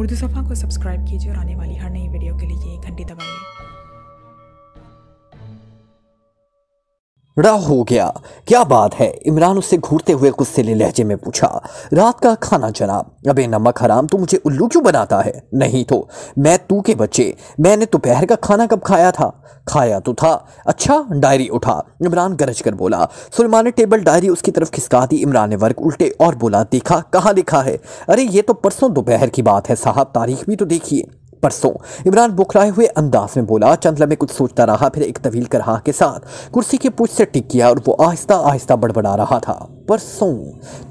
उर्दू सफ़ा को सब्सक्राइब कीजिए और आने वाली हर नई वीडियो के लिए एक घंटी दबाइए रा हो गया क्या बात है इमरान उससे घूरते हुए ले लहजे में पूछा रात का खाना जनाब अबे नमक हराम तो मुझे उल्लू क्यों बनाता है नहीं तो मैं तू के बच्चे मैंने दोपहर का खाना कब खाया था खाया तो था अच्छा डायरी उठा इमरान गरज कर बोला सुलमान ने टेबल डायरी उसकी तरफ खिसका दी इमरान ने वर्क उल्टे और बोला देखा कहाँ लिखा है अरे ये तो परसों दोपहर की बात है साहब तारीख भी तो देखिए परसों इमरान बुखराए हुए अंदाज में बोला चंद लम्बे कुछ सोचता रहा फिर एक तवील करहा के साथ कुर्सी के पूछ से टिक किया और वो आहिस्ता आहिस्ता बड़बड़ा रहा था परसों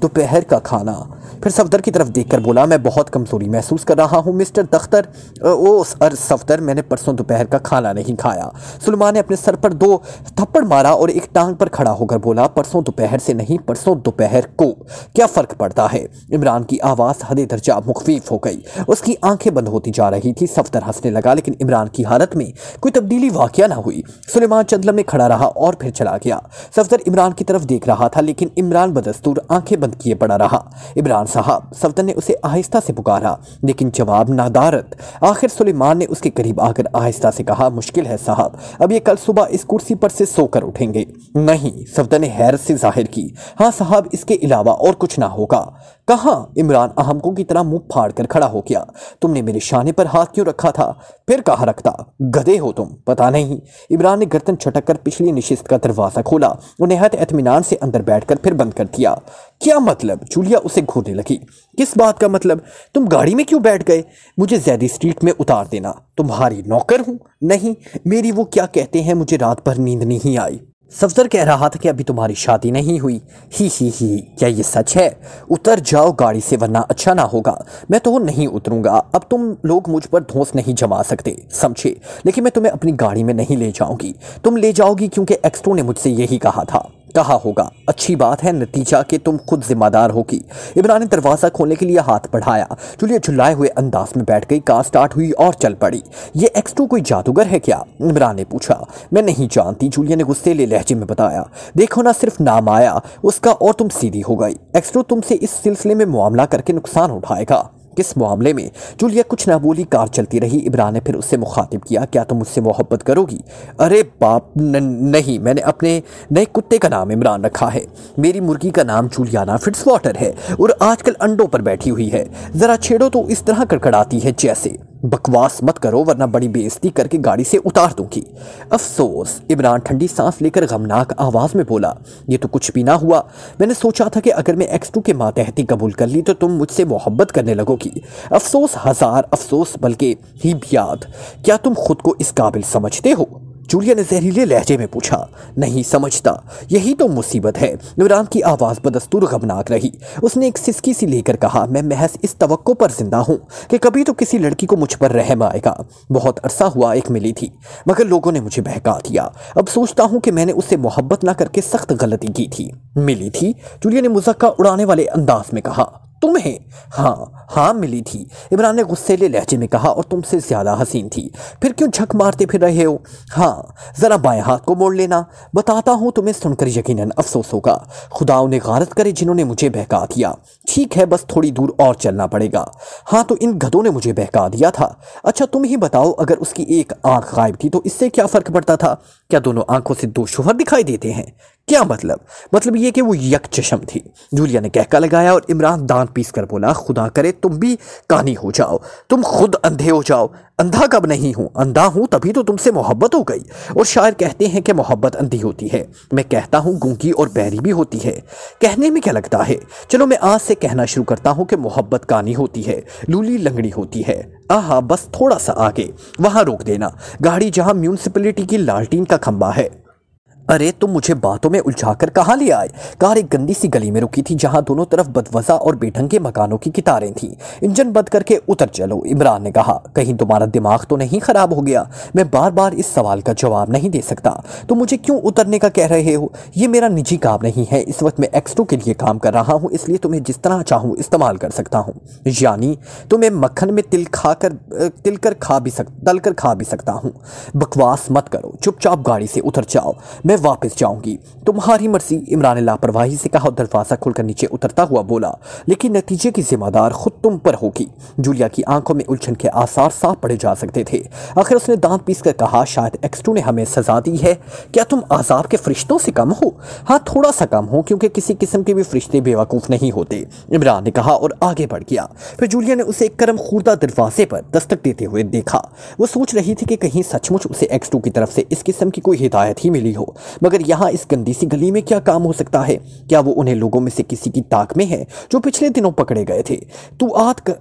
दोपहर का खाना फिर सफदर की तरफ देखकर बोला मैं बहुत कमज़ोरी महसूस कर रहा हूँ मिस्टर दख्तर ओ अर सफदर मैंने परसों दोपहर का खाना नहीं खाया सुलमान ने अपने सर पर दो थप्पड़ मारा और एक टांग पर खड़ा होकर बोला परसों दोपहर से नहीं परसों दोपहर को क्या फ़र्क पड़ता है इमरान की आवाज़ हदे दर्जा मुखफीफ हो गई उसकी आंखें बंद होती जा रही थी की सब तरह हंसने लगा लेकिन इमरान की हालत में कोई तब्दीली वाकया ना हुई सुलेमान चंदलम में खड़ा रहा और फिर चला गया सफदर इमरान की तरफ देख रहा था लेकिन इमरान बदस्तूर आंखें बंद किए पड़ा रहा इमरान साहब सफदर ने उसे आहिस्ता से पुकारा लेकिन जवाब नादारत आखिर सुलेमान ने उसके करीब आकर आहिस्ता से कहा मुश्किल है साहब अब ये कल सुबह इस कुर्सी पर से सोकर उठेंगे नहीं सफदर ने हैरत से जाहिर की हाँ साहब इसके अलावा और कुछ ना होगा कहा इमरान अहमकों की तरह मुंह फाड़ कर खड़ा हो गया तुमने मेरे शाने पर हाथ क्यों रखा था फिर कहा रखता गधे हो तुम पता नहीं इमरान ने गर्तन छटक कर पिछली निशिस्त का दरवाज़ा खोला उन्हें हत एतमान से अंदर बैठ कर फिर बंद कर दिया क्या मतलब जूलिया उसे घूरने लगी किस बात का मतलब तुम गाड़ी में क्यों बैठ गए मुझे जैदी स्ट्रीट में उतार देना तुम्हारी नौकर हूँ नहीं मेरी वो क्या कहते हैं मुझे रात भर नींद नहीं आई सफदर कह रहा था कि अभी तुम्हारी शादी नहीं हुई ही ही ही क्या ये सच है उतर जाओ गाड़ी से वरना अच्छा ना होगा मैं तो नहीं उतरूंगा अब तुम लोग मुझ पर धोस नहीं जमा सकते समझे लेकिन मैं तुम्हें अपनी गाड़ी में नहीं ले जाऊंगी तुम ले जाओगी क्योंकि एक्सटो ने मुझसे यही कहा था कहा होगा अच्छी बात है नतीजा के तुम खुद जिम्मेदार होगी इमरान ने दरवाज़ा खोलने के लिए हाथ बढ़ाया जूलिया झुलाए हुए अंदाज में बैठ गई कार स्टार्ट हुई और चल पड़ी ये एक्सट्रो कोई जादूगर है क्या इमरान ने पूछा मैं नहीं जानती जूलिया ने गुस्से ले लहजे में बताया देखो ना सिर्फ नाम आया उसका और तुम सीधी हो गई एक्सटू तुमसे इस सिलसिले में मामला करके नुकसान उठाएगा किस मामले में जूलिया कुछ बोली कार चलती रही इमरान ने फिर उससे मुखातिब किया क्या तुम मुझसे मोहब्बत करोगी अरे बाप न, नहीं मैंने अपने नए कुत्ते का नाम इमरान रखा है मेरी मुर्गी का नाम जूलियाना फिट्स वाटर है और आजकल अंडों पर बैठी हुई है ज़रा छेड़ो तो इस तरह कड़कड़ाती है जैसे बकवास मत करो वरना बड़ी बेइज्जती करके गाड़ी से उतार दूंगी अफसोस इमरान ठंडी सांस लेकर गमनाक आवाज़ में बोला ये तो कुछ भी ना हुआ मैंने सोचा था कि अगर मैं एक्स टू के मातहती कबूल कर ली तो तुम मुझसे मोहब्बत करने लगोगी अफसोस हज़ार अफसोस बल्कि ही याद क्या तुम खुद को इस काबिल समझते हो जूलिया ने जहरीले लहजे में पूछा नहीं समझता यही तो मुसीबत है नुराम की आवाज़ बदस्तूर गमनाक रही उसने एक सिसकी सी लेकर कहा मैं महज इस तवक्को पर जिंदा हूँ कि कभी तो किसी लड़की को मुझ पर रहम आएगा बहुत अरसा हुआ एक मिली थी मगर लोगों ने मुझे बहका दिया अब सोचता हूँ कि मैंने उससे मोहब्बत ना करके सख्त गलती की थी मिली थी जूलिया ने मुजक्का उड़ाने वाले अंदाज में कहा तुम्हें हाँ हाँ मिली थी इमरान ने गुस्सेले लहजे में कहा और तुमसे ज़्यादा हसीन थी फिर क्यों झक मारते फिर रहे हो हाँ ज़रा बाएं हाथ को मोड़ लेना बताता हूँ तुम्हें सुनकर यकीनन अफसोस होगा खुदा उन्हें गारत करे जिन्होंने मुझे बहका दिया ठीक है बस थोड़ी दूर और चलना पड़ेगा हाँ तो इन गधों ने मुझे बहका दिया था अच्छा तुम ही बताओ अगर उसकी एक आँख गायब थी तो इससे क्या फ़र्क पड़ता था क्या दोनों आंखों से दो शोहर दिखाई देते हैं क्या मतलब मतलब ये कि वो यक चशम थी जूलिया ने कहका लगाया और इमरान दान पीस कर बोला खुदा करे तुम भी कानी हो जाओ तुम खुद अंधे हो जाओ अंधा कब नहीं हूँ अंधा हूँ तभी तो तुमसे मोहब्बत हो गई और शायर कहते हैं कि मोहब्बत अंधी होती है मैं कहता हूँ गूंगी और बैरी भी होती है कहने में क्या लगता है चलो मैं आज से कहना शुरू करता हूँ कि मोहब्बत कानी होती है लूली लंगड़ी होती है आहा बस थोड़ा सा आगे वहाँ रोक देना गाड़ी जहाँ म्यूनसिपलिटी की लालटीन का खंबा है अरे तुम मुझे बातों में उलझा कर कहाँ ले आए कार एक गंदी सी गली में रुकी थी जहाँ दोनों तरफ बदवजा और बेढंगे मकानों की कितारें थीं इंजन बंद करके उतर चलो इमरान ने कहा कहीं तुम्हारा दिमाग तो नहीं ख़राब हो गया मैं बार बार इस सवाल का जवाब नहीं दे सकता तो मुझे क्यों उतरने का कह रहे हो ये मेरा निजी काम नहीं है इस वक्त मैं एक्सट्रो के लिए काम कर रहा हूँ इसलिए तुम्हें जिस तरह चाहूँ इस्तेमाल कर सकता हूँ यानी तुम्हें मक्खन में तिल खा कर तिल कर खा भी सक तल कर खा भी सकता हूँ बकवास मत करो चुपचाप गाड़ी से उतर जाओ मैं वापस जाऊंगी तुम्हारी मर्जी इमरान लापरवाही से कहा दरवाज़ा खुलकर नीचे उतरता हुआ बोला लेकिन नतीजे की जिम्मेदार खुद तुम पर होगी जूलिया की आंखों में उलझन के आसार साफ पड़े जा सकते थे आखिर उसने दांत पीस कर कहा शायद एक्सटू ने हमें सजा दी है क्या तुम आजाब के फरिश्तों से कम हो हाँ थोड़ा सा कम हो क्योंकि किसी किस्म के भी फरिश्ते बेवकूफ़ नहीं होते इमरान ने कहा और आगे बढ़ गया फिर जूलिया ने उसे एक करम खुर्दा दरवाजे पर दस्तक देते हुए देखा वो सोच रही थी कि कहीं सचमुच उसे एक्सटू की तरफ से इस किस्म की कोई हिदायत ही मिली हो मगर यहाँ इस गंदी सी गली में क्या काम हो सकता है क्या वो उन्हें लोगों में से किसी की ताक में है जो पिछले दिनों पकड़े गए थे तू आत कर...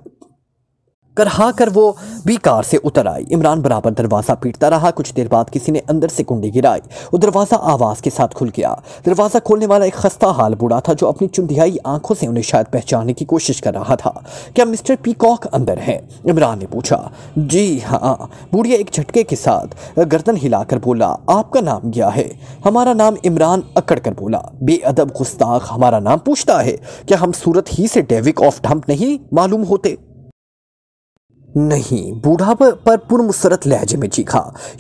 करहा कर वो भी कार से उतर आई इमरान बराबर दरवाज़ा पीटता रहा कुछ देर बाद किसी ने अंदर से कुंडी गिराई वो दरवाज़ा आवाज़ के साथ खुल गया दरवाज़ा खोलने वाला एक खस्ता हाल बूढ़ा था जो अपनी चुंदियाई आंखों से उन्हें शायद पहचानने की कोशिश कर रहा था क्या मिस्टर पीकॉक अंदर हैं इमरान ने पूछा जी हाँ बूढ़िया एक झटके के साथ गर्दन हिलाकर बोला आपका नाम क्या है हमारा नाम इमरान अकड़ कर बोला बेअदब गुस्ताख हमारा नाम पूछता है क्या हम सूरत ही से डेविक ऑफ ढम्प नहीं मालूम होते नहीं बूढ़ा पर मुसरत लहजे में चीखा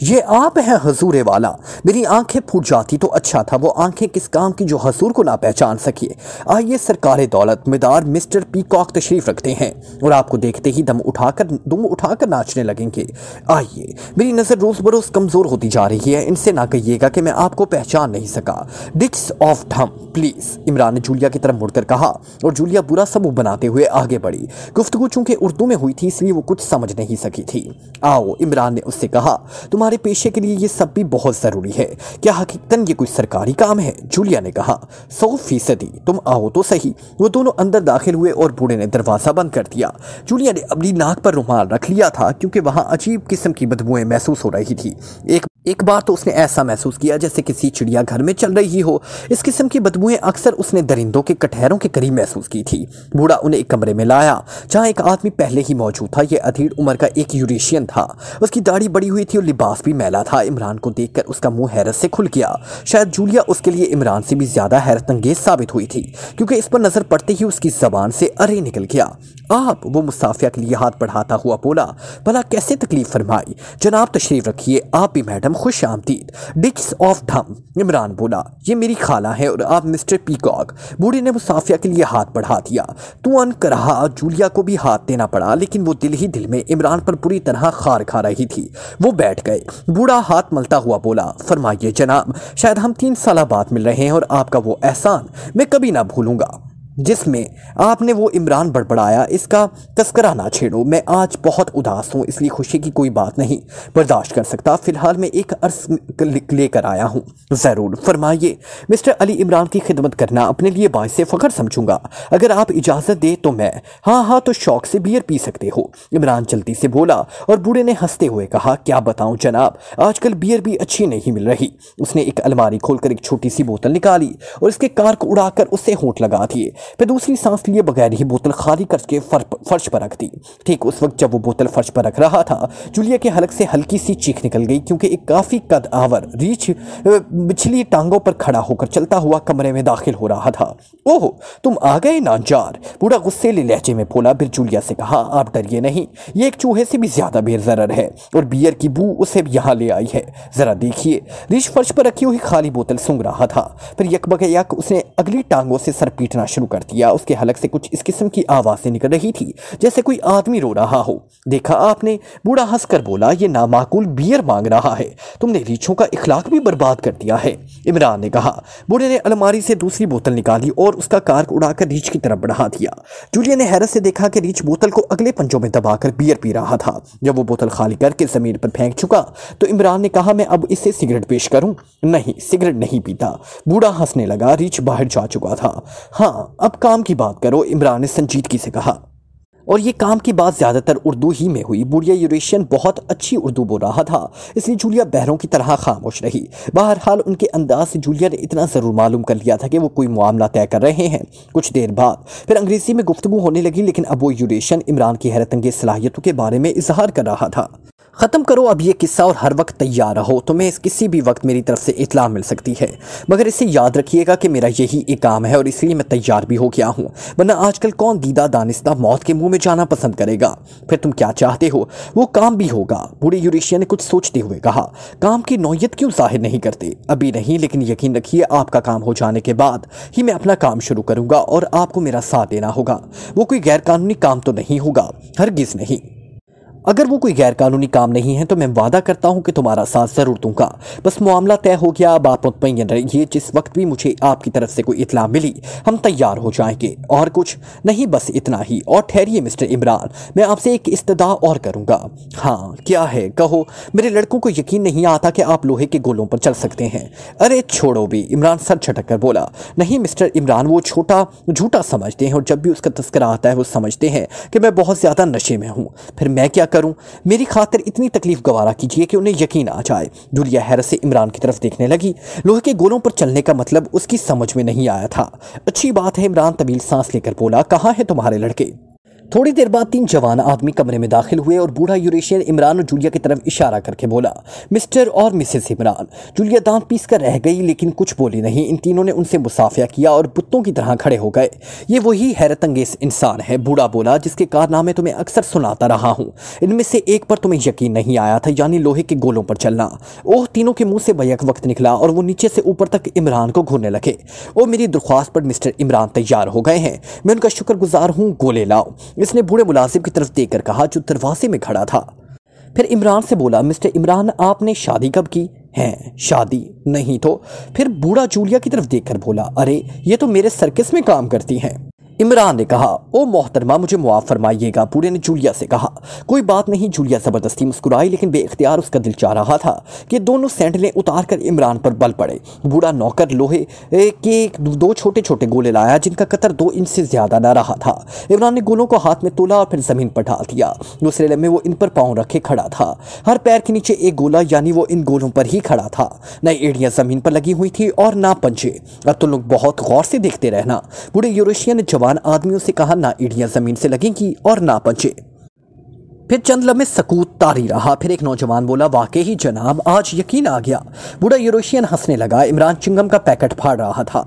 ये आप हैं हजूरे वाला मेरी आंखें फूट जाती तो अच्छा था वो आंखें किस काम की जो हजूर को ना पहचान सकिए आइए सरकार दौलत मेदार मिस्टर पीकॉक तशरीफ रखते हैं और आपको देखते ही दम उठाकर दुम उठाकर नाचने लगेंगे आइए मेरी नज़र रोज़ बरोज़ कमज़ोर होती जा रही है इनसे ना कहिएगा कि मैं आपको पहचान नहीं सका डिट्स ऑफ ढम प्लीज़ इमरान ने जूलिया की तरफ मुड़कर कहा और जूलिया बुरा सबूत बनाते हुए आगे बढ़ी गुफ्तु चूंकि उर्दू में हुई थी इसलिए वो कुछ समझ नहीं सकी थी आओ इमरान ने उससे कहा तुम्हारे पेशे के लिए ये सब भी बहुत ज़रूरी है क्या हकीकतन ये कोई सरकारी काम है जूलिया ने कहा सौ फीसदी तुम आओ तो सही वो दोनों अंदर दाखिल हुए और बूढ़े ने दरवाज़ा बंद कर दिया जूलिया ने अपनी नाक पर रुमाल रख लिया था क्योंकि वहाँ अजीब किस्म की बदबुएँ महसूस हो रही थी एक एक बार तो उसने ऐसा महसूस किया जैसे किसी चिड़ियाघर में चल रही हो इस किस्म की बदबूएं अक्सर उसने दरिंदों के कटहरों के करीब महसूस की थी बूढ़ा उन्हें एक कमरे में लाया जहां एक आदमी पहले ही मौजूद था यह अधेड़ उम्र का एक यूरेशियन था उसकी दाढ़ी बड़ी हुई थी और लिबास भी मैला था इमरान को देखकर उसका मुंह हैरत से खुल गया शायद जूलिया उसके लिए इमरान से भी ज़्यादा हैरतंगेज साबित हुई थी क्योंकि इस पर नज़र पड़ते ही उसकी जबान से अरे निकल गया आप वो मुसाफिया के लिए हाथ बढ़ाता हुआ बोला भला कैसे तकलीफ फरमाई जनाब तशरीफ रखिए आप भी मैडम खुश आमदीद डिक्स ऑफ धम इमरान बोला ये मेरी खाला है और आप मिस्टर पीकॉक बूढ़ी ने मुसाफिया के लिए हाथ बढ़ा दिया तू अन कराहा जूलिया को भी हाथ देना पड़ा लेकिन वो दिल ही दिल में इमरान पर बुरी तरह खार खा रही थी वो बैठ गए बूढ़ा हाथ मलता हुआ बोला फरमाइए जनाब शायद हम तीन साल बाद मिल रहे हैं और आपका वो एहसान मैं कभी ना भूलूंगा जिसमें आपने वो इमरान बड़बड़ाया इसका तस्करा ना छेड़ो मैं आज बहुत उदास हूँ इसलिए खुशी की कोई बात नहीं बर्दाश्त कर सकता फ़िलहाल मैं एक अर्स लेकर आया हूँ ज़रूर फरमाइए मिस्टर अली इमरान की खिदमत करना अपने लिए से फ़ख्र समझूंगा अगर आप इजाज़त दें तो मैं हाँ हाँ तो शौक से बियर पी सकते हो इमरान जल्दी से बोला और बूढ़े ने हंसते हुए कहा क्या बताऊँ जनाब आजकल बियर भी अच्छी नहीं मिल रही उसने एक अलमारी खोलकर एक छोटी सी बोतल निकाली और इसके कार को उड़ाकर उससे होठ लगा दिए फिर दूसरी सांस लिए बगैर ही बोतल खाली करके फर्श पर रख दी ठीक उस वक्त जब वो बोतल फर्श पर रख रहा था जूलिया के हलक से हल्की सी चीख निकल गई क्योंकि एक काफ़ी कद आवर रीछ बिछली टांगों पर खड़ा होकर चलता हुआ कमरे में दाखिल हो रहा था ओह तुम आ गए ना जार बूढ़ा ले लहजे में बोला फिर जूलिया से कहा आप डरिए नहीं ये एक चूहे से भी ज़्यादा बेजरर है और बियर की बू उसे यहाँ ले आई है ज़रा देखिए रीछ फर्श पर रखी हुई खाली बोतल सूंघ रहा था फिर यकबक यक उसने अगली टांगों से सर पीटना शुरू कर कर दिया उसके हलक से कुछ इस किस्म की आवाज़ें निकल रही थी जैसे कोई आदमी रो रहा हो देखा आपने बूढ़ा हंसकर बोला ये नामाकुल बियर मांग रहा है तुमने रीछों का इखलाक भी बर्बाद कर दिया है इमरान ने कहा बूढ़े ने अलमारी से दूसरी बोतल निकाली और उसका कार्क उड़ाकर रीछ की तरफ बढ़ा दिया जूलिया ने हैरत से देखा कि रीछ बोतल को अगले पंजों में दबाकर बियर पी रहा था जब वो बोतल खाली करके ज़मीन पर फेंक चुका तो इमरान ने कहा मैं अब इसे सिगरेट पेश करूं नहीं सिगरेट नहीं पीता बूढ़ा हंसने लगा रीछ बाहर जा चुका था हाँ अब अब काम की बात करो इमरान ने संजीदगी से कहा और ये काम की बात ज़्यादातर उर्दू ही में हुई बुढ़िया यूरेशियन बहुत अच्छी उर्दू बोल रहा था इसलिए जूलिया बहरों की तरह खामोश रही बहरहाल उनके अंदाज से जूलिया ने इतना ज़रूर मालूम कर लिया था कि वो कोई मामला तय कर रहे हैं कुछ देर बाद फिर अंग्रेज़ी में गुफ्तु होने लगी लेकिन अब वो यूरेशियन इमरान की हैरत अंगेज सलाहियतों के बारे में इजहार कर रहा था ख़त्म करो अब ये किस्सा और हर वक्त तैयार रहो तुम्हें इस किसी भी वक्त मेरी तरफ से इतला मिल सकती है मगर इसे याद रखिएगा कि मेरा यही एक काम है और इसलिए मैं तैयार भी हो गया हूँ वरना आजकल कौन दीदा दानिस्ता मौत के मुंह में जाना पसंद करेगा फिर तुम क्या चाहते हो वो काम भी होगा बूढ़े यूरेशिया ने कुछ सोचते हुए कहा काम की नौीयत क्यों जाहिर नहीं करते अभी नहीं लेकिन यकीन रखिए आपका काम हो जाने के बाद ही मैं अपना काम शुरू करूँगा और आपको मेरा साथ देना होगा वो कोई गैरकानूनी काम तो नहीं होगा हरगिज़ नहीं अगर वो कोई गैरकानूनी काम नहीं है तो मैं वादा करता हूँ कि तुम्हारा साथ ज़रूर दूंगा बस मामला तय हो गया अब आप मुतमिन रहिए जिस वक्त भी मुझे आपकी तरफ से कोई इतला मिली हम तैयार हो जाएंगे और कुछ नहीं बस इतना ही और ठहरिए मिस्टर इमरान मैं आपसे एक इस्तदा और करूँगा हाँ क्या है कहो मेरे लड़कों को यकीन नहीं आता कि आप लोहे के गोलों पर चल सकते हैं अरे छोड़ो भी इमरान सर छटक कर बोला नहीं मिस्टर इमरान वो छोटा झूठा समझते हैं और जब भी उसका तस्करा आता है वो समझते हैं कि मैं बहुत ज़्यादा नशे में हूँ फिर मैं क्या कर करूं मेरी खातिर इतनी तकलीफ गवारा कीजिए कि उन्हें यकीन आ जाए जुलिया हैरत से इमरान की तरफ देखने लगी लोहे के गोलों पर चलने का मतलब उसकी समझ में नहीं आया था अच्छी बात है इमरान तबील सांस लेकर बोला कहाँ है तुम्हारे लड़के थोड़ी देर बाद तीन जवान आदमी कमरे में दाखिल हुए और बूढ़ा यूरेशियन इमरान और जूलिया की तरफ इशारा करके बोला मिस्टर और मिसेस इमरान जूलिया दांत पीस कर रह गई लेकिन कुछ बोली नहीं इन तीनों ने उनसे मुसाफिया किया और बुतों की तरह खड़े हो गए ये वही हैरत अंगेज इंसान है बूढ़ा बोला जिसके कारनामे तुम्हें अक्सर सुनाता रहा हूँ इनमें से एक पर तुम्हें यकीन नहीं आया था यानी लोहे के गोलों पर चलना ओह तीनों के मुँह से बैक वक्त निकला और वो नीचे से ऊपर तक इमरान को घूरने लगे और मेरी दरख्वास्त पर मिस्टर इमरान तैयार हो गए हैं मैं उनका शुक्रगुजार हूँ गोले लाओ इसने बूढ़े मुलाजिम की तरफ देखकर कहा जो दरवाजे में खड़ा था फिर इमरान से बोला मिस्टर इमरान आपने शादी कब की हैं शादी नहीं तो फिर बूढ़ा जूलिया की तरफ देखकर बोला अरे ये तो मेरे सर्किस में काम करती हैं इमरान ने कहा ओ मोहतरमा मुझे मुआफ़ फरमाइएगा पूरे ने जूलिया से कहा कोई बात नहीं जूलिया ज़बरदस्ती मुस्कुराई लेकिन बेख्तियार उसका दिल चाह रहा था कि दोनों सैंडलें उतार कर इमरान पर बल पड़े बूढ़ा नौकर लोहे के दो छोटे छोटे गोले लाया जिनका कतर दो इंच से ज़्यादा ना रहा था इमरान ने गोलों को हाथ में तोला और फिर ज़मीन पर ढाल दिया दूसरे लम्हे वो इन पर पाँव रखे खड़ा था हर पैर के नीचे एक गोला यानी वो इन गोलों पर ही खड़ा था न एड़ियाँ ज़मीन पर लगी हुई थी और ना पंजे अब तुम तो लोग बहुत गौर से देखते रहना बूढ़े यूरोशिया ने जवान जवान आदमियों से कहा ना इड़िया ज़मीन से लगेंगी और ना पंचे फिर चंद लम्बे सकूत तारी रहा फिर एक नौजवान बोला वाकई ही जनाब आज यकीन आ गया बूढ़ा यूरोशियन हंसने लगा इमरान चिंगम का पैकेट फाड़ रहा था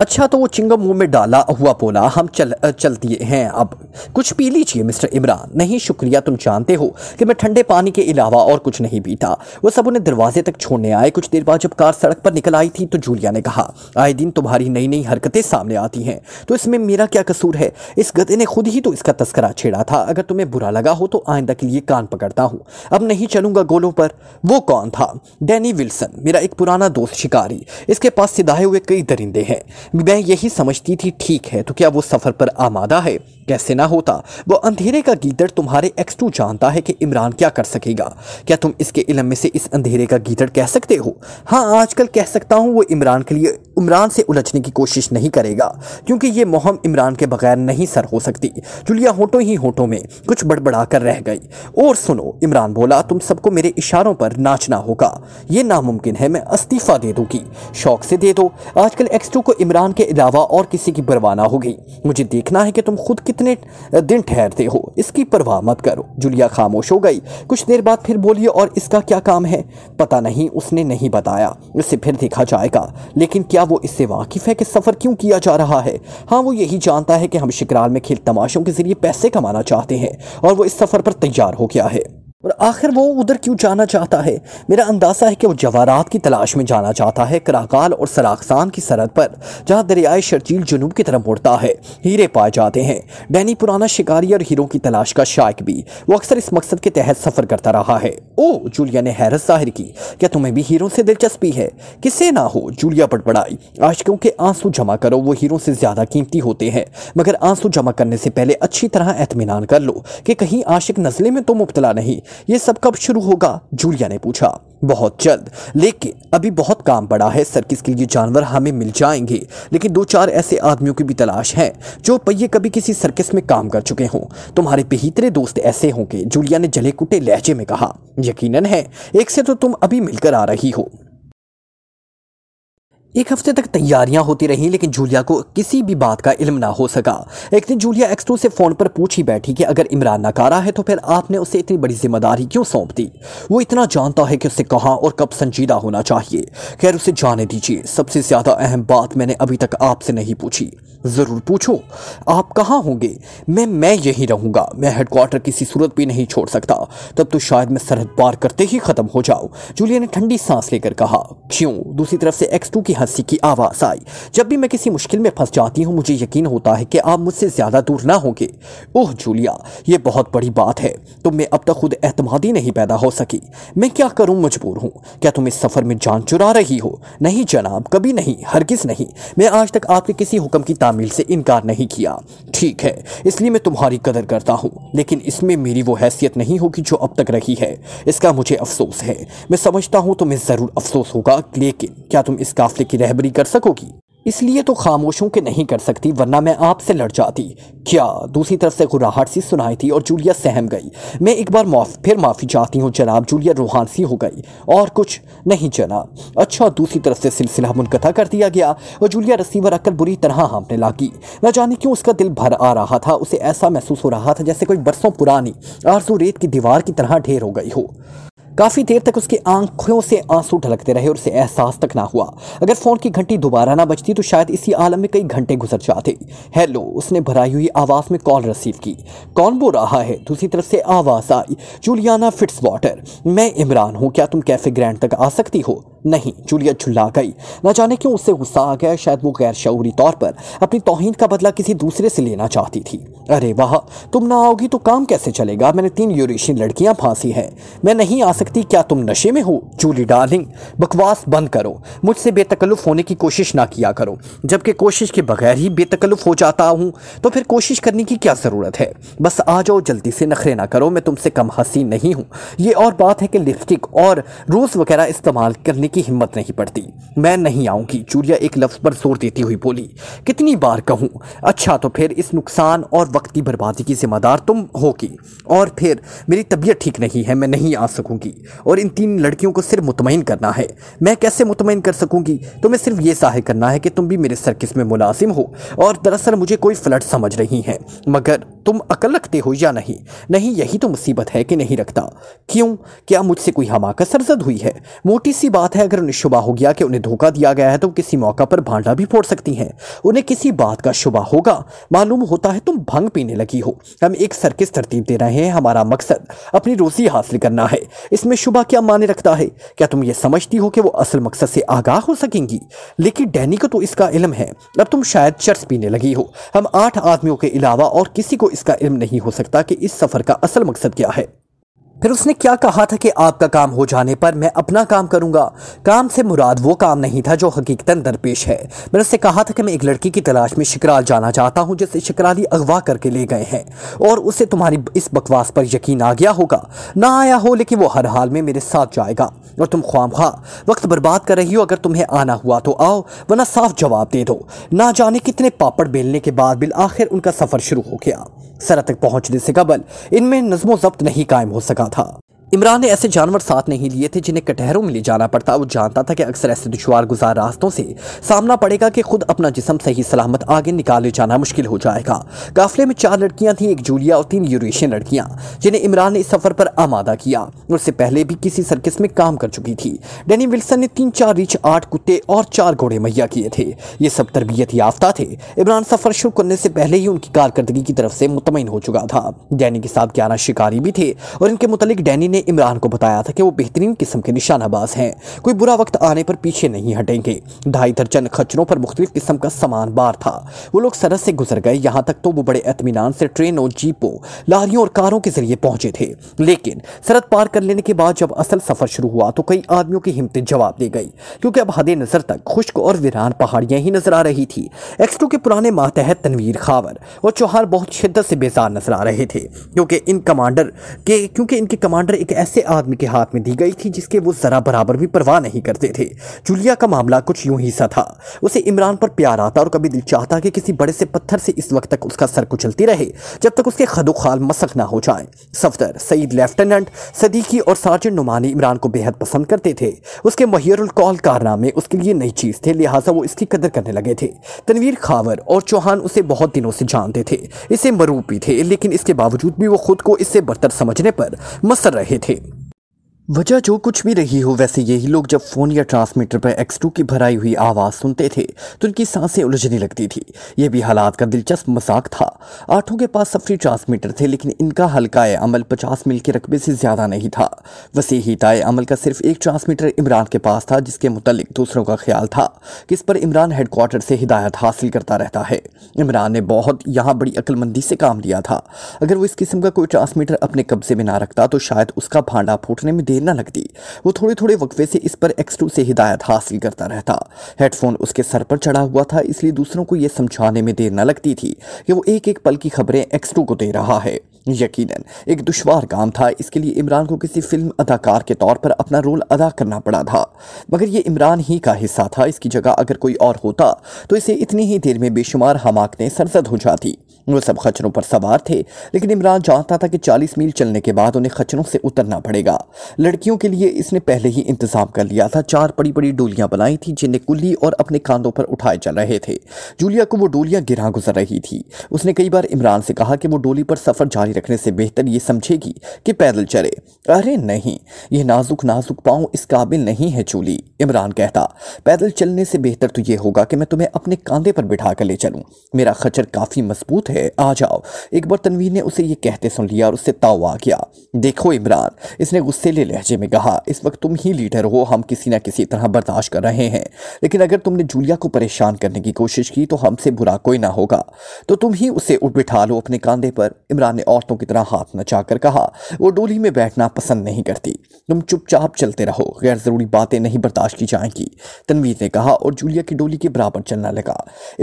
अच्छा तो वो चिंगम मुंह में डाला हुआ बोला हम चल चल दिए हैं अब कुछ पी लीजिए मिस्टर इमरान नहीं शुक्रिया तुम जानते हो कि मैं ठंडे पानी के अलावा और कुछ नहीं पीता वो सब उन्हें दरवाजे तक छोड़ने आए कुछ देर बाद जब कार सड़क पर निकल आई थी तो जूलिया ने कहा आए दिन तुम्हारी नई नई हरकतें सामने आती हैं तो इसमें मेरा क्या कसूर है इस गधे ने खुद ही तो इसका तस्करा छेड़ा था अगर तुम्हें बुरा लगा हो तो आइंदा के लिए कान पकड़ता हूँ अब नहीं चलूंगा गोलों पर वो कौन था डैनी विल्सन मेरा एक पुराना दोस्त शिकारी इसके पास सिदाए हुए कई दरिंदे हैं मैं यही समझती थी ठीक है तो क्या वो सफ़र पर आमादा है कैसे ना होता वो अंधेरे का गीदड़ तुम्हारे एक्स टू जानता है कि इमरान क्या कर सकेगा क्या तुम इसके इलम में से इस अंधेरे का गीदड़ कह सकते हो हाँ आजकल कह सकता हूँ वो इमरान के लिए इमरान से उलझने की कोशिश नहीं करेगा क्योंकि ये मोहम इमरान के बगैर नहीं सर हो सकती जुलिया होटों ही होटों में कुछ बड़बड़ा कर रह गई और सुनो इमरान बोला तुम सबको मेरे इशारों पर नाचना होगा ये नामुमकिन है मैं इस्तीफ़ा दे दूँगी शौक से दे दो आजकल एक्स टू को इमरान के अलावा और किसी की बरवाना होगी मुझे देखना है कि तुम खुद कितने दिन ठहरते हो इसकी परवाह मत करो जुलिया खामोश हो गई कुछ देर बाद फिर बोली और इसका क्या काम है पता नहीं उसने नहीं बताया इसे फिर देखा जाएगा लेकिन क्या वो इससे वाकिफ़ है कि सफ़र क्यों किया जा रहा है हाँ वो यही जानता है कि हम शिकराल में खेल तमाशों के ज़रिए पैसे कमाना चाहते हैं और वो इस सफ़र पर तैयार हो गया है और आखिर वो उधर क्यों जाना चाहता है मेरा अंदाज़ा है कि वो जवारात की तलाश में जाना चाहता है कराकाल और सराखसान की सरहद पर जहाँ दरियाए शर्जील जनूब की तरफ मुड़ता है हीरे पाए जाते हैं डैनी पुराना शिकारी और हीरों की तलाश का शायक भी वो अक्सर इस मकसद के तहत सफ़र करता रहा है ओ जूलिया ने हैरत जाहिर की क्या तुम्हें भी हीरों से दिलचस्पी है किसे ना हो जूलिया बड़बड़ाई आशकों के आंसू जमा करो वो हीरों से ज़्यादा कीमती होते हैं मगर आंसू जमा करने से पहले अच्छी तरह एतमान कर लो कि कहीं आशिक नज़ले में तो मुबतला नहीं ये सब कब शुरू होगा जूलिया ने पूछा बहुत जल्द लेकिन अभी बहुत काम पड़ा है सर्किस के लिए जानवर हमें मिल जाएंगे लेकिन दो चार ऐसे आदमियों की भी तलाश है जो पहिए कभी किसी सर्किस में काम कर चुके हों तुम्हारे बेहतरे दोस्त ऐसे होंगे जूलिया ने जले कुटे लहजे में कहा यकीनन है एक से तो तुम अभी मिलकर आ रही हो एक हफ्ते तक तैयारियां होती रहीं लेकिन जूलिया को किसी भी बात का इल्म ना हो सका एक दिन जूलिया एक्सटो से फ़ोन पर पूछ ही बैठी कि अगर इमरान नकारा है तो फिर आपने उसे इतनी बड़ी जिम्मेदारी क्यों सौंप दी वो इतना जानता है कि उसे कहाँ और कब संजीदा होना चाहिए खैर उसे जाने दीजिए सबसे ज़्यादा अहम बात मैंने अभी तक आपसे नहीं पूछी ज़रूर पूछो आप कहाँ होंगे मैं मैं यहीं रहूँगा मैं हेडक्वार्टर किसी सूरत भी नहीं छोड़ सकता तब तो शायद मैं सरहद पार करते ही ख़त्म हो जाऊँ जूलिया ने ठंडी सांस लेकर कहा क्यों दूसरी तरफ से एक्स की हंसी की आवाज़ आई जब भी मैं किसी मुश्किल में फंस जाती हूँ मुझे यकीन होता है कि आप मुझसे ज़्यादा दूर ना होंगे ओह जूलिया ये बहुत बड़ी बात है तुम में अब तक खुद एतमादी नहीं पैदा हो सकी मैं क्या करूँ मजबूर हूँ क्या तुम इस सफ़र में जान चुरा रही हो नहीं जनाब कभी नहीं हरगिज़ नहीं मैं आज तक आपके किसी हुक्म की तामील से इनकार नहीं किया ठीक है इसलिए मैं तुम्हारी कदर करता हूँ लेकिन इसमें मेरी वो हैसियत नहीं होगी जो अब तक रही है इसका मुझे अफसोस है मैं समझता हूँ तुम्हें ज़रूर अफसोस होगा लेकिन क्या तुम इस काफले की रहबरी कर सकोगी इसलिए तो खामोशों के नहीं कर सकती वरना मैं आपसे लड़ जाती क्या दूसरी तरफ से गुराहट सी सुनाई थी और जूलिया सहम गई मैं एक बार माफ फिर माफ़ी चाहती हूँ जनाब जूलिया रूहान सी हो गई और कुछ नहीं जनाब अच्छा दूसरी तरफ से सिलसिला मुनकता कर दिया गया और जूलिया रसीवर अक्ल बुरी तरह हाँपने लगी न जाने क्यों उसका दिल भर आ रहा था उसे ऐसा महसूस हो रहा था जैसे कोई बरसों पुरानी आरजू रेत की दीवार की तरह ढेर हो गई हो काफ़ी देर तक उसकी आंखों से आंसू ढलकते रहे और उसे एहसास तक ना हुआ अगर फ़ोन की घंटी दोबारा ना बचती तो शायद इसी आलम में कई घंटे गुजर जाते हेलो उसने भराई हुई आवाज़ में कॉल रिसीव की कौन बोल रहा है दूसरी तरफ से आवाज़ आई जूलियाना फिट्स वाटर मैं इमरान हूँ क्या तुम कैफ़े ग्रैंड तक आ सकती हो नहीं जूलिया झुल्ला गई ना जाने क्यों उससे गुस्सा आ गया शायद वो गैर शूरी तौर पर अपनी तोहन का बदला किसी दूसरे से लेना चाहती थी अरे वाह तुम ना आओगी तो काम कैसे चलेगा मैंने तीन यूरेशियन लड़कियां फांसी हैं मैं नहीं आ सकती सकती क्या तुम नशे में हो जूली डार्लिंग बकवास बंद करो मुझसे बेतकल्लुफ़ होने की कोशिश ना किया करो जबकि कोशिश के बगैर ही बेतकल्लुफ़ हो जाता हूँ तो फिर कोशिश करने की क्या ज़रूरत है बस आ जाओ जल्दी से नखरे ना करो मैं तुमसे कम हंसी नहीं हूँ ये और बात है कि लिपस्टिक और रोज़ वगैरह इस्तेमाल करने की हिम्मत नहीं पड़ती मैं नहीं आऊँगी जूलिया एक लफ्ज़ पर जोर देती हुई बोली कितनी बार कहूँ अच्छा तो फिर इस नुकसान और वक्त की बर्बादी की जिम्मेदार तुम होगी और फिर मेरी तबीयत ठीक नहीं है मैं नहीं आ सकूँगी और इन तीन लड़कियों को सिर्फ मुतमिन करना है मैं कैसे मुतमिन कर सकूँगी तुम्हें सिर्फ ये साहिर करना है कि तुम भी मेरे सर्किस में मुलाजिम हो और दरअसल मुझे कोई फ्लड समझ रही हैं मगर तुम अकल रखते हो या नहीं नहीं यही तो मुसीबत है कि नहीं रखता क्यों क्या मुझसे कोई हमाकत सरजद हुई है मोटी सी बात है अगर उन्हें शुबा हो गया कि उन्हें धोखा दिया गया है तो किसी मौका पर भांडा भी फोड़ सकती हैं उन्हें किसी बात का शुबा होगा मालूम होता है तुम भंग पीने लगी हो हम एक सर्किस तरतीब दे रहे हैं हमारा मकसद अपनी रोज़ी हासिल करना है इस इसमें शुभा क्या माने रखता है क्या तुम ये समझती हो कि वो असल मकसद से आगाह हो सकेंगी लेकिन डैनी को तो इसका इलम है अब तुम शायद चर्च पीने लगी हो हम आठ आदमियों के अलावा और किसी को इसका इलम नहीं हो सकता कि इस सफ़र का असल मकसद क्या है फिर उसने क्या कहा था कि आपका काम हो जाने पर मैं अपना काम करूँगा काम से मुराद वो काम नहीं था जो हकीकता दरपेश है मैंने उससे कहा था कि मैं एक लड़की की तलाश में शिकराल जाना चाहता हूँ जिसे शिकराली अगवा करके ले गए हैं और उसे तुम्हारी इस बकवास पर यकीन आ गया होगा ना आया हो लेकिन वो हर हाल में मेरे साथ जाएगा और तुम ख्वाम खा वक्त बर्बाद कर रही हो अगर तुम्हें आना हुआ तो आओ वरना साफ जवाब दे दो ना जाने कितने पापड़ बेलने के बाद बिल आखिर उनका सफ़र शुरू हो गया सरा तक पहुंचने से कबल इनमें नजमो जब्त नहीं कायम हो सका था इमरान ने ऐसे जानवर साथ नहीं लिए थे जिन्हें कटहरों में ले जाना पड़ता वो जानता था कि अक्सर ऐसे दुशवार गुजार रास्तों से सामना पड़ेगा कि खुद अपना जिसम सही सलामत आगे निकाले जाना मुश्किल हो जाएगा काफिले में चार लड़कियां थीं एक जूलिया और तीन यूरेशियन लड़कियां जिन्हें इमरान ने इस सफर पर आमादा किया उससे पहले भी किसी सर्किस में काम कर चुकी थी डैनी विल्सन ने तीन चार रिच आठ कुत्ते और चार घोड़े मुहैया किए थे ये सब तरबियत याफ्ता थे इमरान सफर शुरू करने से पहले ही उनकी कारकर्दगी की तरफ से मुतमिन हो चुका था डैनी के साथ ग्यारह शिकारी भी थे और इनके मुतलिक डैनी ने इमरान को बताया था कि वो बेहतरीन किस्म के निशानाबाज हैं कोई बुरा वक्त आने पर पीछे नहीं हटेंगे ढाई दर्जन खच्चरों पर मुख्तलिफ किस्म का सामान बार था वो लोग सरहद से गुजर गए यहाँ तक तो वो बड़े अतमान से ट्रेनों जीपों लारियों और कारों के जरिए पहुंचे थे लेकिन सरहद पार कर लेने के बाद जब असल सफर शुरू हुआ तो कई आदमियों की हिम्मतें जवाब दे गई क्योंकि अब हदे नज़र तक खुश्क और वीरान पहाड़ियाँ ही नजर आ रही थी एक्सटू के पुराने मातहत तनवीर खावर और चौहान बहुत शिद्दत से बेजार नजर आ रहे थे क्योंकि इन कमांडर के क्योंकि इनके कमांडर एक ऐसे आदमी के हाथ में दी गई थी जिसके वो ज़रा बराबर भी परवाह नहीं करते थे जूलिया का मामला कुछ यूं ही सा था उसे इमरान पर प्यार आता और कभी दिल चाहता कि किसी बड़े से पत्थर से इस वक्त तक उसका सर कुचलती रहे जब तक उसके खदो खाल मसक ना हो जाए सफदर सईद लेफ्टिनेंट सदीकी और सार्जेंट नुमानी इमरान को बेहद पसंद करते थे उसके महियरकौल कारनामे उसके लिए नई चीज़ थे लिहाजा वो इसकी कदर करने लगे थे तनवीर खावर और चौहान उसे बहुत दिनों से जानते थे इसे मरूपी थे लेकिन इसके बावजूद भी वो खुद को इससे बरतर समझने पर मसर रहे 对。वजह जो कुछ भी रही हो वैसे यही लोग जब फ़ोन या ट्रांसमीटर पर एक्स टू की भराई हुई आवाज़ सुनते थे तो उनकी सांसें उलझने लगती थी ये भी हालात का दिलचस्प मजाक था आठों के पास सफरी ट्रांसमीटर थे लेकिन इनका हल्का अमल पचास मील के रकबे से ज़्यादा नहीं था वैसे ही ताए अमल का सिर्फ एक ट्रांसमीटर इमरान के पास था जिसके मुतलिक दूसरों का ख्याल था कि इस पर इमरान हेडकोार्टर से हिदायत हासिल करता रहता है इमरान ने बहुत यहाँ बड़ी अक्लमंदी से काम लिया था अगर वो इस किस्म का कोई ट्रांसमीटर अपने कब्जे में ना रखता तो शायद उसका भांडा फूटने में देर न लगती वो थोड़े थोड़े वक्फे से इस पर एक्स से हिदायत हासिल करता रहता हेडफोन उसके सर पर चढ़ा हुआ था इसलिए दूसरों को यह समझाने में देर न लगती थी कि वो एक एक पल की खबरें एक्स को दे रहा है यकीनन एक दुशवार काम था इसके लिए इमरान को किसी फिल्म अदाकार के तौर पर अपना रोल अदा करना पड़ा था मगर ये इमरान ही का हिस्सा था इसकी जगह अगर कोई और होता तो इसे इतनी ही देर में बेशुमार हमाकने सरजद हो जाती वो सब खचरों पर सवार थे लेकिन इमरान जानता था कि चालीस मील चलने के बाद उन्हें खचरों से उतरना पड़ेगा लड़कियों के लिए इसने पहले ही इंतज़ाम कर लिया था चार बड़ी बड़ी डोलियां बनाई थी जिन्हें कुल्ली और अपने कांधों पर उठाए चल रहे थे जूलिया को वो डोलियां गिरा गुजर रही थी उसने कई बार इमरान से कहा कि वो डोली पर सफ़र जारी रखने से बेहतर ये समझेगी कि पैदल चले अरे नहीं ये नाजुक नाजुक पाँव इस काबिल नहीं है चूली इमरान कहता पैदल चलने से बेहतर तो ये होगा कि मैं तुम्हें अपने कांधे पर बिठा कर ले चलूँ मेरा खचर काफ़ी मजबूत है आ जाओ एक बार तनवीर ने उसे ये कहते सुन लिया और उससे ताव आ गया देखो इमरान इसने गुस्सेले लहजे में कहा इस वक्त तुम ही लीडर हो हम किसी न किसी तरह बर्दाश्त कर रहे हैं लेकिन अगर तुमने जूलिया को परेशान करने की कोशिश की तो हमसे बुरा कोई ना होगा तो तुम ही उसे उठ बिठा लो अपने कांधे पर इमरान ने और औरतों की तरह हाथ नचाकर कहा वो डोली में बैठना पसंद नहीं करती तुम चुपचाप चलते रहो गैर ज़रूरी बातें नहीं बर्दाश्त की जाएंगी तनवीर ने कहा और जूलिया की डोली के बराबर चलना लगा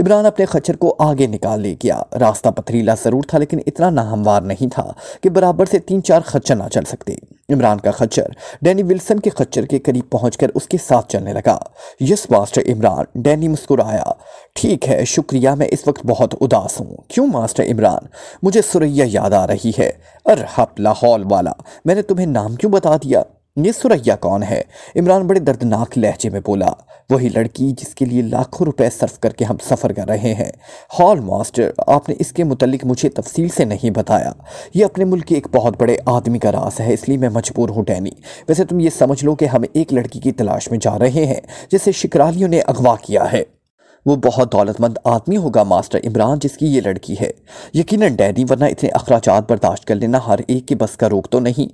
इमरान अपने खच्चर को आगे निकाल ले गया रास्ता पथरीला ज़रूर था लेकिन इतना नाहमवार नहीं था कि बराबर से तीन चार खच्चर ना चल सकते इमरान का खच्चर डैनी विल्सन के खच्चर के करीब पहुंचकर उसके साथ चलने लगा यस मास्टर इमरान डैनी मुस्कुराया ठीक है शुक्रिया मैं इस वक्त बहुत उदास हूँ क्यों मास्टर इमरान मुझे सुरैया याद आ रही है अर हप लाहौल वाला मैंने तुम्हें नाम क्यों बता दिया ये सुरैया कौन है इमरान बड़े दर्दनाक लहजे में बोला वही लड़की जिसके लिए लाखों रुपए सर्फ करके हम सफ़र कर रहे हैं हॉल मास्टर आपने इसके मुतलिक मुझे तफसील से नहीं बताया ये अपने मुल्क के एक बहुत बड़े आदमी का रास है इसलिए मैं मजबूर हूँ टैनी वैसे तुम ये समझ लो कि हम एक लड़की की तलाश में जा रहे हैं जिसे शिकरालियों ने अगवा किया है वो बहुत दौलतमंद आदमी होगा मास्टर इमरान जिसकी ये लड़की है यकीनन डैडी वरना इतने अखराज बर्दाश्त कर लेना हर एक की बस का रोक तो नहीं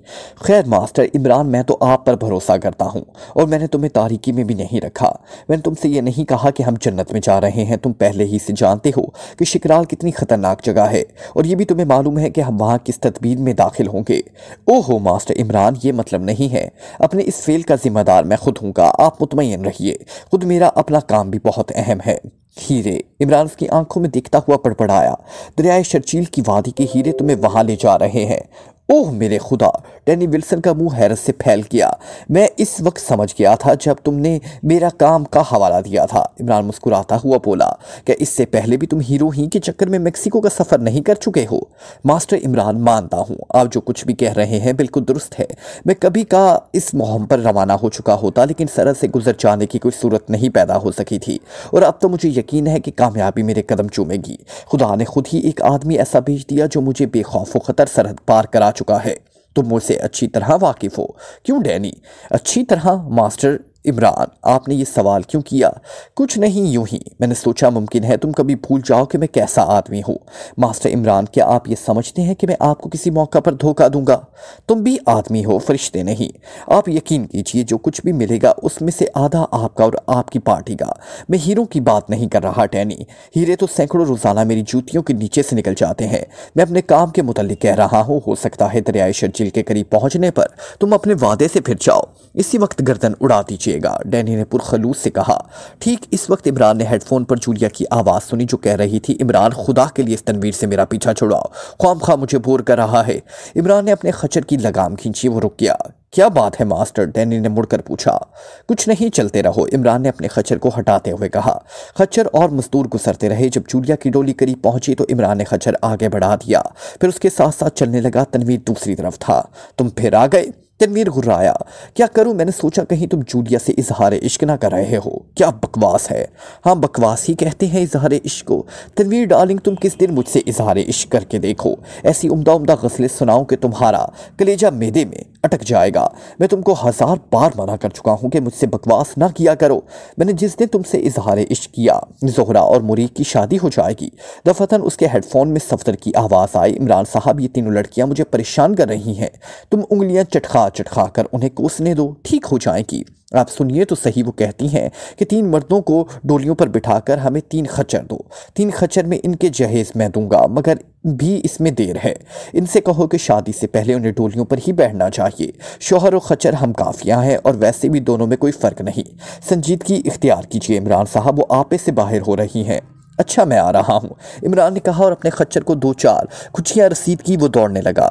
खैर मास्टर इमरान मैं तो आप पर भरोसा करता हूँ और मैंने तुम्हें तारीकी में भी नहीं रखा मैंने तुमसे ये नहीं कहा कि हम जन्नत में जा रहे हैं तुम पहले ही से जानते हो कि शिकराल कितनी ख़तरनाक जगह है और ये भी तुम्हें मालूम है कि हम वहाँ किस तदबीर में दाखिल होंगे ओहो मास्टर इमरान ये मतलब नहीं है अपने इस फेल का ज़िम्मेदार मैं खुद हूँगा आप मुतमिन रहिए खुद मेरा अपना काम भी बहुत अहम है हीरे इमरान उसकी आंखों में देखता हुआ पड़पड़ाया दरियाए शर्चील की वादी के हीरे तुम्हें वहां ले जा रहे हैं ओह मेरे खुदा डैनी विल्सन का मुंह हैरत से फैल गया मैं इस वक्त समझ गया था जब तुमने मेरा काम का हवाला दिया था इमरान मुस्कुराता हुआ बोला क्या इससे पहले भी तुम हीरो ही के चक्कर में मेक्सिको का सफ़र नहीं कर चुके हो मास्टर इमरान मानता हूँ आप जो कुछ भी कह रहे हैं बिल्कुल दुरुस्त है मैं कभी का इस मुहम पर रवाना हो चुका होता लेकिन सरहद से गुजर जाने की कोई सूरत नहीं पैदा हो सकी थी और अब तो मुझे यकीन है कि कामयाबी मेरे कदम चूमेगी खुदा ने खुद ही एक आदमी ऐसा भेज दिया जो मुझे बेखौफ व खतर सरहद पार करा चुका है तुम मुझसे अच्छी तरह वाकिफ हो क्यों डैनी अच्छी तरह मास्टर इमरान आपने ये सवाल क्यों किया कुछ नहीं यूं ही मैंने सोचा मुमकिन है तुम कभी भूल जाओ कि मैं कैसा आदमी हूँ मास्टर इमरान क्या आप ये समझते हैं कि मैं आपको किसी मौका पर धोखा दूंगा तुम भी आदमी हो फरिश्ते नहीं आप यकीन कीजिए जो कुछ भी मिलेगा उसमें से आधा आपका और आपकी पार्टी का मैं हीरों की बात नहीं कर रहा टैनी हीरे तो सैकड़ों रोज़ाना मेरी जूतियों के नीचे से निकल जाते हैं मैं अपने काम के मुतलिक कह रहा हूँ हो सकता है दरियाए शर्जिल के करीब पहुँचने पर तुम अपने वादे से फिर जाओ इसी वक्त गर्दन उड़ा दीजिए पहुंचिएगा डैनी ने पुरखलूस से कहा ठीक इस वक्त इमरान ने हेडफोन पर जूलिया की आवाज़ सुनी जो कह रही थी इमरान खुदा के लिए इस तनवीर से मेरा पीछा छुड़ाओ ख्वाम खा मुझे बोर कर रहा है इमरान ने अपने खचर की लगाम खींची वो रुक गया क्या बात है मास्टर डैनी ने मुड़कर पूछा कुछ नहीं चलते रहो इमरान ने अपने खच्चर को हटाते हुए कहा खच्चर और मजदूर गुजरते रहे जब चूलिया की डोली करीब पहुंची तो इमरान ने खच्चर आगे बढ़ा दिया फिर उसके साथ साथ चलने लगा तनवीर दूसरी तरफ था तुम फिर आ गए तनवीर गुर्राया क्या करूं मैंने सोचा कहीं तुम जूलिया से इजहार इश्क ना कर रहे हो क्या बकवास है हाँ बकवास ही कहते हैं इजहार इश्क को तनवीर डार्लिंग तुम किस दिन मुझसे इजहार इश्क करके देखो ऐसी उम्दा उम्दा गज़लें सुनाओ कि तुम्हारा कलेजा मेदे में अटक जाएगा मैं तुमको हज़ार बार मना कर चुका हूँ कि मुझसे बकवास ना किया करो मैंने जिस दिन तुमसे इजहार इश्क किया जोहरा और मुरीक की शादी हो जाएगी दफतन उसके हेडफोन में सफदर की आवाज़ आई इमरान साहब ये तीनों लड़कियाँ मुझे परेशान कर रही हैं तुम उंगलियाँ चटखा हाथ कर उन्हें कोसने दो ठीक हो जाएंगी आप सुनिए तो सही वो कहती हैं कि तीन मर्दों को डोलियों पर बिठाकर हमें तीन खच्चर दो तीन खच्चर में इनके जहेज मैं दूंगा मगर भी इसमें देर है इनसे कहो कि शादी से पहले उन्हें डोलियों पर ही बैठना चाहिए शोहर और खच्चर हम काफियाँ हैं और वैसे भी दोनों में कोई फ़र्क नहीं संजीदगी इख्तियार कीजिए इमरान साहब वो आपे से बाहर हो रही हैं अच्छा मैं आ रहा हूँ इमरान ने कहा और अपने खच्चर को दो चार कुछ रसीद की वो दौड़ने लगा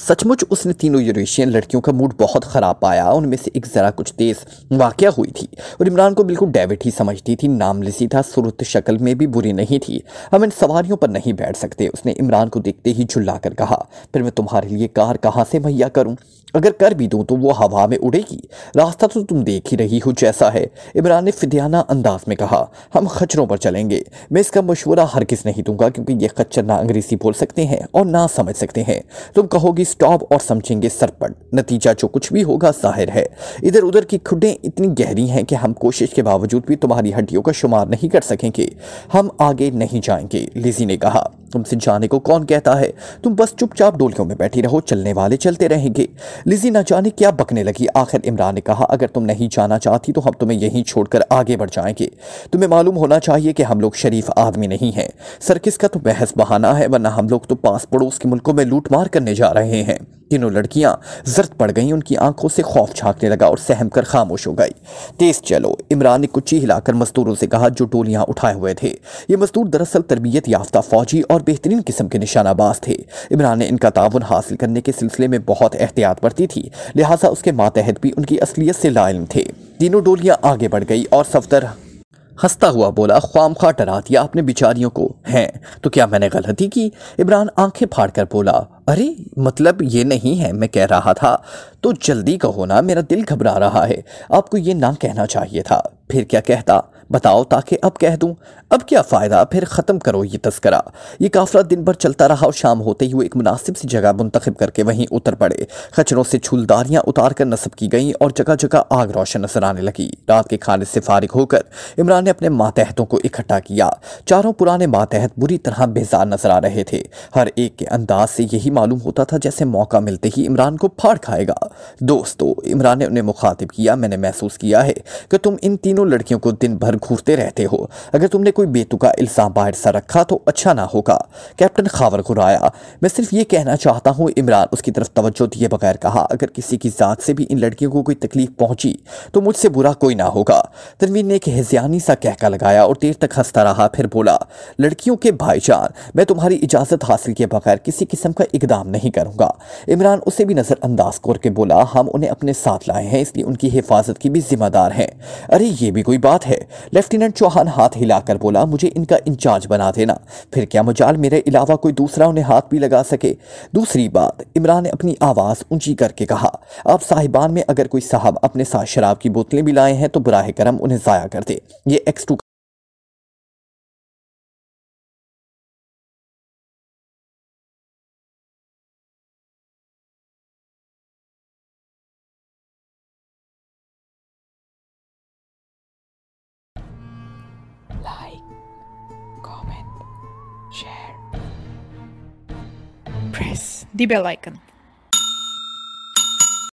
सचमुच उसने तीनों यूरेशियन लड़कियों का मूड बहुत ख़राब पाया उनमें से एक ज़रा कुछ तेज़ वाक़ हुई थी और इमरान को बिल्कुल डेविड ही समझती थी नाम लिसी था सुरत शक्ल में भी बुरी नहीं थी हम इन सवारियों पर नहीं बैठ सकते उसने इमरान को देखते ही झुल्ला कहा फिर मैं तुम्हारे लिए कार कहाँ से मुहैया करूँ अगर कर भी दूँ तो वो हवा में उड़ेगी रास्ता तो तुम देख ही रही हो जैसा है इमरान ने फिदियाना अंदाज में कहा हम खच्चरों पर चलेंगे मैं इसका मशवरा हर किस नहीं दूंगा क्योंकि ये खच्चर ना अंग्रेज़ी बोल सकते हैं और ना समझ सकते हैं तुम कहोगी स्टॉप और समझेंगे सरपट नतीजा जो कुछ भी होगा जाहिर है इधर उधर की खुडें इतनी गहरी हैं कि हम कोशिश के बावजूद भी तुम्हारी हड्डियों का शुमार नहीं कर सकेंगे हम आगे नहीं जाएंगे लिजी ने कहा तुमसे जाने को कौन कहता है तुम बस चुपचाप डोलियों में बैठी रहो चलने वाले चलते रहेंगे लिजी ना जाने क्या बकने लगी आखिर इमरान ने कहा अगर तुम नहीं जाना चाहती तो हम तुम्हें यहीं छोड़कर आगे बढ़ जाएंगे तुम्हें मालूम होना चाहिए कि हम लोग शरीफ आदमी नहीं हैं सर्किस का तो बहस बहाना है वरना हम लोग तो पास पड़ोस के मुल्कों में लूट मार करने जा रहे हैं तीनों लड़कियां जर्द पड़ गईं उनकी आंखों से खौफ झांकने लगा और सहम कर खामोश हो गई तेज चलो इमरान ने कुछ ही हिलाकर मजदूरों से कहा जो टोलियां उठाए हुए थे ये मजदूर दरअसल तरबियत याफ्ता फौजी और बेहतरीन किस्म के निशानाबाज थे इमरान ने इनका ताउन हासिल करने के सिलसिले में बहुत एहतियात बरती थी लिहाजा उसके मातहत भी उनकी असलियत से लाइल थे तीनों डोलियाँ आगे बढ़ गई और सफदर हंसता हुआ बोला ख्वाम खा डरा दिया अपने बिचारियों को हैं तो क्या मैंने गलती की इमरान आंखें फाड़कर बोला अरे मतलब ये नहीं है मैं कह रहा था तो जल्दी कहो ना मेरा दिल घबरा रहा है आपको ये ना कहना चाहिए था फिर क्या कहता बताओ ताकि अब कह दूं अब क्या फ़ायदा फिर ख़त्म करो ये तस्करा ये काफिला दिन भर चलता रहा और शाम होते ही वो एक मुनासिब सी जगह मुंतखब करके वहीं उतर पड़े खचरों से छूलदारियाँ उतार कर नस्ब की गईं और जगह जगह आग रोशन नजर आने लगी रात के खाने से फारिग होकर इमरान ने अपने मातहतों को इकट्ठा किया चारों पुराने मातहत बुरी तरह बेजार नजर आ रहे थे हर एक के अंदाज से यही मालूम होता था जैसे मौका मिलते ही इमरान को फाड़ खाएगा दोस्तों इमरान ने उन्हें मुखातिब किया मैंने महसूस किया है कि तुम इन तीनों लड़कियों को दिन भर घूरते रहते हो अगर तुमने कोई बेतुका इल्ज़ाम बाहर सा रखा तो अच्छा ना होगा कैप्टन खावर घुराया मैं सिर्फ ये कहना चाहता हूँ इमरान उसकी तरफ तवज्जो दिए बगैर कहा अगर किसी की ज़ात से भी इन लड़कियों को कोई तकलीफ पहुंची तो मुझसे बुरा कोई ना होगा तनवीर ने एक हिजियानी सा कहका लगाया और देर तक हंसता रहा फिर बोला लड़कियों के भाईचार मैं तुम्हारी इजाज़त हासिल किए बगैर किसी किस्म का इकदाम नहीं करूँगा इमरान उसे भी नज़रअंदाज करके बोला हम उन्हें अपने साथ लाए हैं इसलिए उनकी हिफाजत की भी जिम्मेदार हैं अरे ये भी कोई बात है लेफ्टिनेंट चौहान हाथ हिलाकर बोला मुझे इनका इंचार्ज बना देना फिर क्या मुजाल मेरे अलावा कोई दूसरा उन्हें हाथ भी लगा सके दूसरी बात इमरान ने अपनी आवाज़ ऊंची करके कहा आप साहिबान में अगर कोई साहब अपने साथ शराब की बोतलें भी लाए हैं तो बुरा करम उन्हें ज़ाया कर दे ये एक्स टू the bell icon.